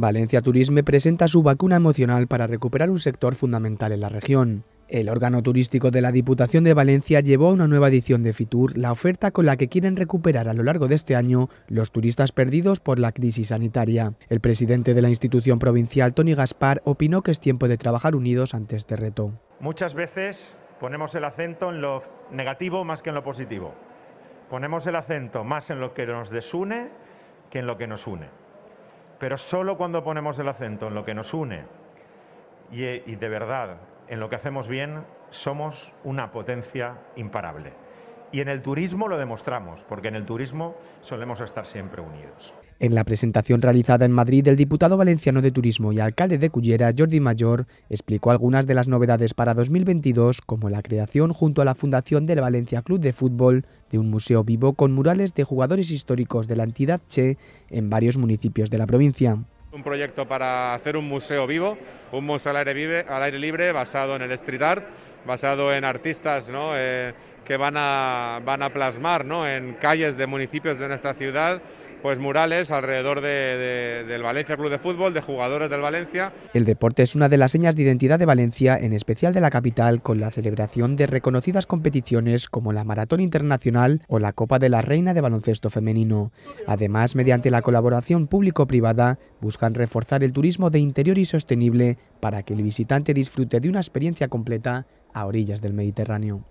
Valencia Turisme presenta su vacuna emocional para recuperar un sector fundamental en la región. El órgano turístico de la Diputación de Valencia llevó a una nueva edición de Fitur la oferta con la que quieren recuperar a lo largo de este año los turistas perdidos por la crisis sanitaria. El presidente de la institución provincial, Tony Gaspar, opinó que es tiempo de trabajar unidos ante este reto. Muchas veces ponemos el acento en lo negativo más que en lo positivo. Ponemos el acento más en lo que nos desune que en lo que nos une. Pero solo cuando ponemos el acento en lo que nos une y, de verdad en lo que hacemos bien, somos una potencia imparable. Y en el turismo lo demostramos, porque en el turismo solemos estar siempre unidos. En la presentación realizada en Madrid, el diputado valenciano de Turismo y alcalde de Cullera, Jordi Mayor, explicó algunas de las novedades para 2022, como la creación junto a la Fundación del Valencia Club de Fútbol de un museo vivo con murales de jugadores históricos de la entidad Che en varios municipios de la provincia. Un proyecto para hacer un museo vivo, un museo al aire, vive, al aire libre basado en el street art, basado en artistas ¿no? Eh, que van a, van a plasmar ¿no? en calles de municipios de nuestra ciudad pues murales alrededor del Valencia Club de Fútbol, de jugadores del Valencia. El deporte es una de las señas de identidad de Valencia, en especial de la capital, con la celebración de reconocidas competiciones como la Maratón Internacional o la Copa de la Reina de Baloncesto Femenino. Además, mediante la colaboración público-privada, buscan reforzar el turismo de interior y sostenible para que el visitante disfrute de una experiencia completa a orillas del Mediterráneo.